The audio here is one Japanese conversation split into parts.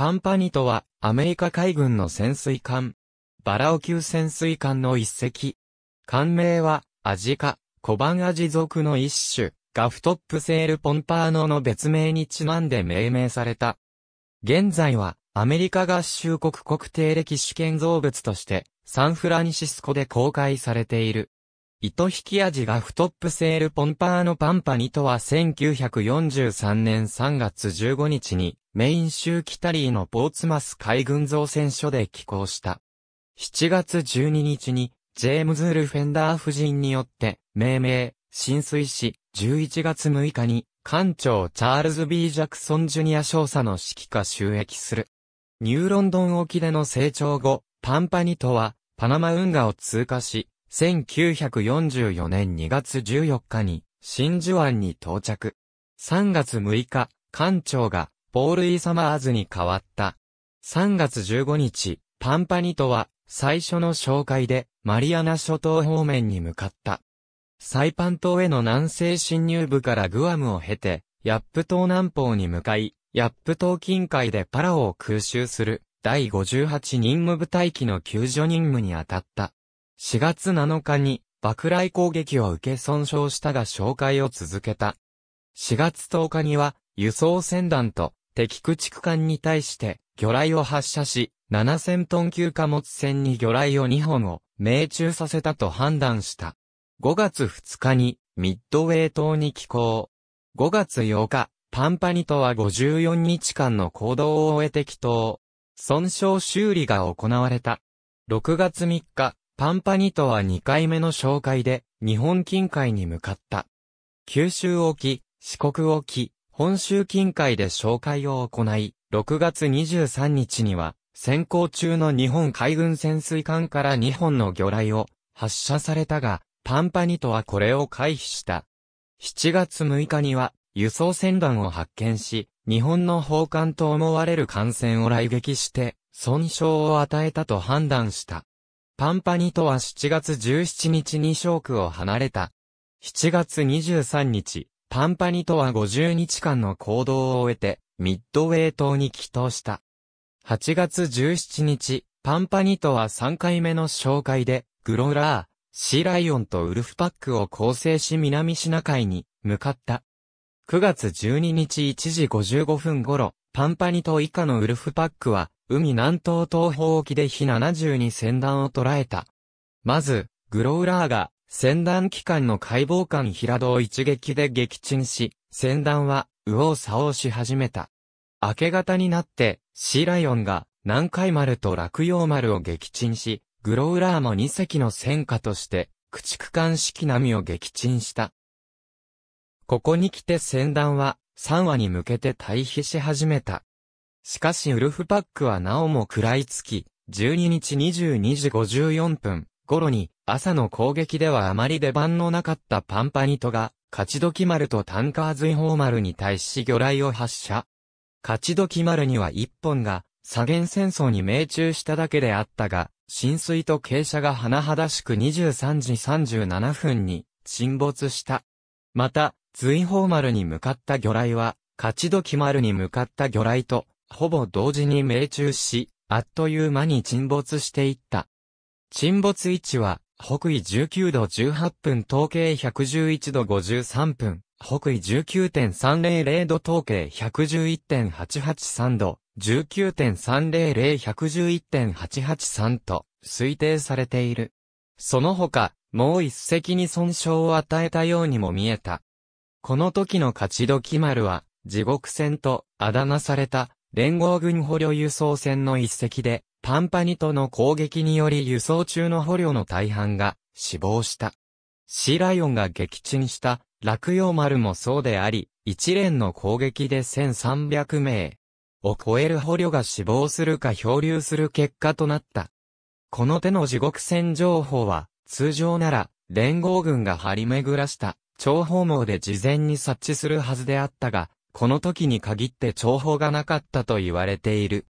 パンパニとは、アメリカ海軍の潜水艦。バラオ級潜水艦の一隻。艦名は、アジカ、コバンアジ属の一種、ガフトップセールポンパーノの別名にちなんで命名された。現在は、アメリカ合衆国国定歴史建造物として、サンフランシスコで公開されている。糸引き味がフトップセールポンパーのパンパニとは1943年3月15日にメイン州キタリーのポーツマス海軍造船所で寄港した。7月12日に、ジェームズ・ルフェンダー夫人によって、命名、浸水し、11月6日に、艦長チャールズ・ B・ ジャクソン・ジュニア少佐の指揮下収益する。ニューロンドン沖での成長後、パンパニトは、パナマ運河を通過し、1944年2月14日に、真珠湾に到着。3月6日、艦長がポール・イサマーズに変わった。3月15日、パンパニトは、最初の紹介で、マリアナ諸島方面に向かった。サイパン島への南西侵入部からグアムを経て、ヤップ島南方に向かい、ヤップ島近海でパラオを空襲する、第58任務部隊機の救助任務に当たった。4月7日に、爆雷攻撃を受け損傷したが紹介を続けた。4月10日には、輸送船団と敵駆逐艦に対して、魚雷を発射し、7000トン級貨物船に魚雷を2本を命中させたと判断した。5月2日に、ミッドウェー島に寄港。5月8日、パンパニトは54日間の行動を終えて寄港。損傷修理が行われた。6月3日、パンパニトは2回目の紹介で、日本近海に向かった。九州沖、四国沖、本州近海で紹介を行い、6月23日には、先行中の日本海軍潜水艦から2本の魚雷を発射されたが、パンパニとはこれを回避した。7月6日には、輸送船団を発見し、日本の砲艦と思われる艦船を来撃して、損傷を与えたと判断した。パンパニとは7月17日にショークを離れた。7月23日、パンパニとは50日間の行動を終えて、ミッドウェイ島に帰島した。8月17日、パンパニとは3回目の紹介で、グローラー、シーライオンとウルフパックを構成し南シナ海に向かった。9月12日1時55分頃、パンパニと以下のウルフパックは、海南東東方沖で非72船団を捉えた。まず、グローラーが戦団機関の解剖官平戸を一撃で撃沈し、戦団は右往左往し始めた。明け方になって、シーライオンが南海丸と落葉丸を撃沈し、グロウラーも2隻の戦果として、駆逐艦式並みを撃沈した。ここに来て戦団は3話に向けて退避し始めた。しかしウルフパックはなおも食らいつき、12日22時54分頃に朝の攻撃ではあまり出番のなかったパンパニトが、勝どき丸とタンカー随マ丸に対し魚雷を発射。勝どき丸には一本が、左舷戦争に命中しただけであったが、浸水と傾斜が甚だしく23時37分に沈没した。また、随砲丸に向かった魚雷は、勝どき丸に向かった魚雷と、ほぼ同時に命中し、あっという間に沈没していった。沈没位置は、北緯19度18分統計111度53分、北緯19.300度統計111.883度、19.300111.883と推定されている。その他、もう一隻に損傷を与えたようにも見えた。この時の勝ち時丸は、地獄戦とあだ名された連合軍捕虜輸送船の一隻で、パンパニトの攻撃により輸送中の捕虜の大半が死亡した。シーライオンが撃沈した落葉丸もそうであり、一連の攻撃で1300名を超える捕虜が死亡するか漂流する結果となった。この手の地獄戦情報は、通常なら、連合軍が張り巡らした、情報網で事前に察知するはずであったが、この時に限って情報がなかったと言われている。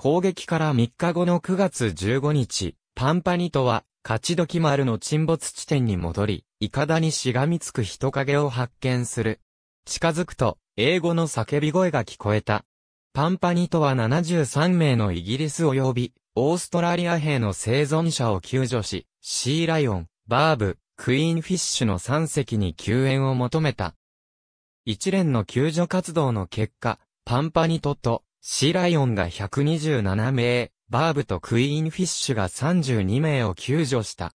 攻撃から3日後の9月15日、パンパニトは、勝ち時丸の沈没地点に戻り、いかだにしがみつく人影を発見する。近づくと、英語の叫び声が聞こえた。パンパニトは73名のイギリス及び、オーストラリア兵の生存者を救助し、シーライオン、バーブ、クイーンフィッシュの3隻に救援を求めた。一連の救助活動の結果、パンパニトとシーライオンが127名、バーブとクイーンフィッシュが32名を救助した。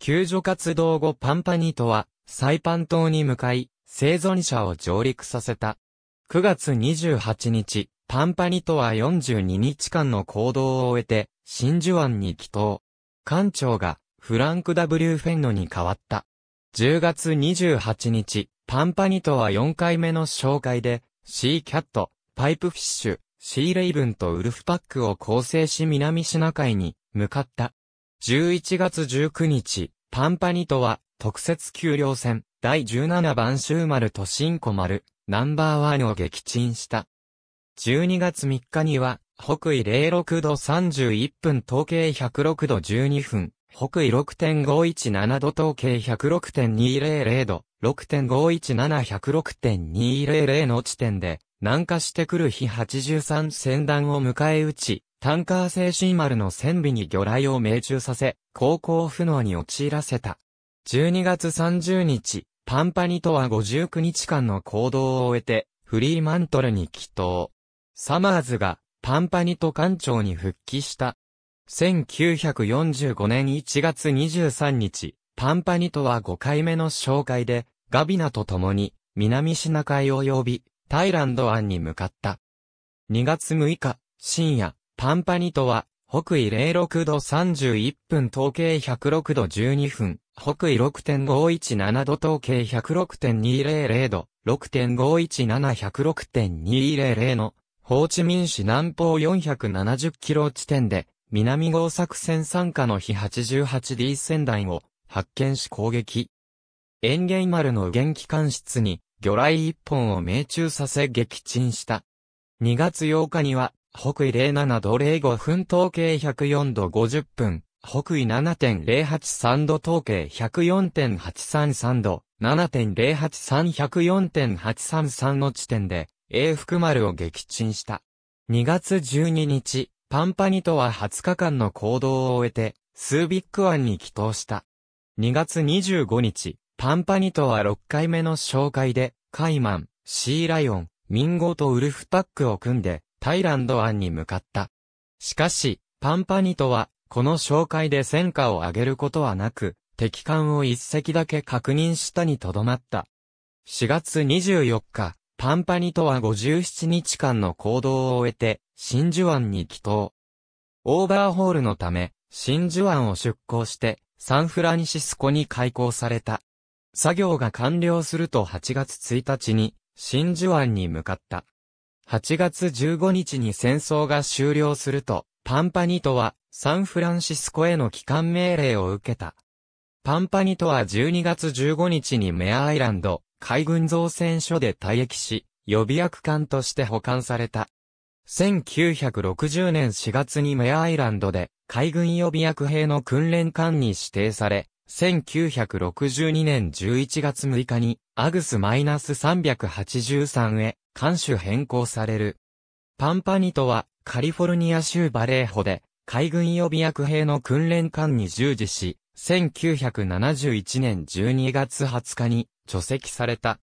救助活動後パンパニートは、サイパン島に向かい、生存者を上陸させた。9月28日、パンパニトは42日間の行動を終えて、真珠湾に帰島。艦長が、フランク W フェンノに変わった。10月28日、パンパニトは4回目の紹介で、シーキャット、パイプフィッシュ、シーレイブンとウルフパックを構成し南シナ海に向かった。11月19日、パンパニトは特設給料船第17番州丸と新古丸ナンバーワンを撃沈した。12月3日には北緯06度31分統計106度12分北緯6.517度統計106.200度6 5 1 7 1 0 6 2 0 0の地点で、南下してくる日83船団を迎え撃ち、タンカー精神丸の船尾に魚雷を命中させ、航行不能に陥らせた。12月30日、パンパニとは59日間の行動を終えて、フリーマントルに帰島。サマーズが、パンパニと艦長に復帰した。1945年1月23日、パンパニとは5回目の紹介で、ガビナと共に、南シナ海及び、タイランド湾に向かった。2月6日、深夜、パンパニトは、北緯06度31分統計106度12分、北緯6.517度統計106.200度、6.517106.200の、ホーチミン市南方470キロ地点で、南合作戦参加の日 88D 船団を発見し攻撃。園芸丸の元気官室に、魚雷一本を命中させ撃沈した。2月8日には、北緯07度05分統計104度50分、北緯7.083度統計104.833度、7.083104.833の地点で、英福丸を撃沈した。2月12日、パンパニとは20日間の行動を終えて、スービック湾に帰投した。2月25日、パンパニトは6回目の紹介で、カイマン、シーライオン、ミンゴとウルフパックを組んで、タイランド湾に向かった。しかし、パンパニトは、この紹介で戦果を上げることはなく、敵艦を一隻だけ確認したにとどまった。4月24日、パンパニトは57日間の行動を終えて、真珠湾に帰島。オーバーホールのため、真珠湾を出港して、サンフランシスコに開港された。作業が完了すると8月1日に真珠湾に向かった。8月15日に戦争が終了すると、パンパニトはサンフランシスコへの帰還命令を受けた。パンパニトは12月15日にメアアイランド海軍造船所で退役し、予備役艦として保管された。1960年4月にメアアイランドで海軍予備役兵の訓練艦に指定され、1962年11月6日に、アグス -383 へ、艦種変更される。パンパニトは、カリフォルニア州バレーホで、海軍予備役兵の訓練艦に従事し、1971年12月20日に除籍された。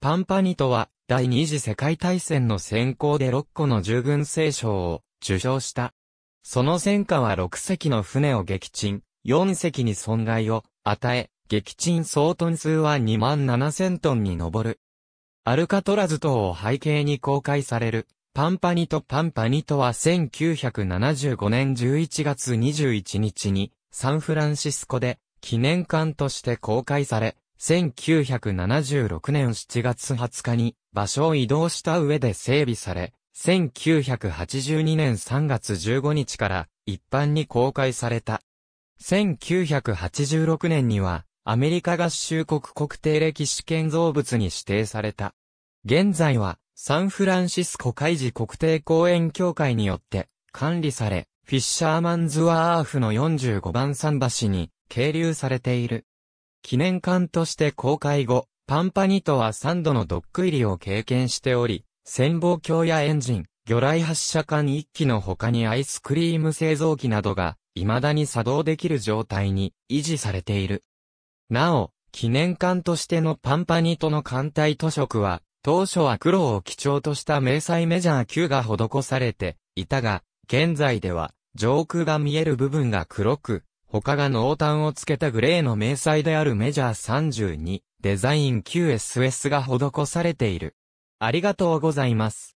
パンパニトは第二次世界大戦の先行で6個の従軍聖賞を受賞した。その戦果は6隻の船を撃沈、4隻に損害を与え、撃沈総トン数は2万7000トンに上る。アルカトラズ島を背景に公開される、パンパニとパンパニとは1975年11月21日に、サンフランシスコで記念館として公開され、1976年7月20日に場所を移動した上で整備され、1982年3月15日から一般に公開された。1986年には、アメリカ合衆国国定歴史建造物に指定された。現在は、サンフランシスコ海事国定公園協会によって管理され、フィッシャーマンズワーフの45番桟橋に係留されている。記念館として公開後、パンパニトは3度のドック入りを経験しており、潜望鏡やエンジン、魚雷発射管1機の他にアイスクリーム製造機などが未だに作動できる状態に維持されている。なお、記念館としてのパンパニトの艦隊図色は、当初は黒を基調とした明細メジャー級が施されていたが、現在では上空が見える部分が黒く、他が濃淡をつけたグレーの明細であるメジャー32、デザイン QSS が施されている。ありがとうございます。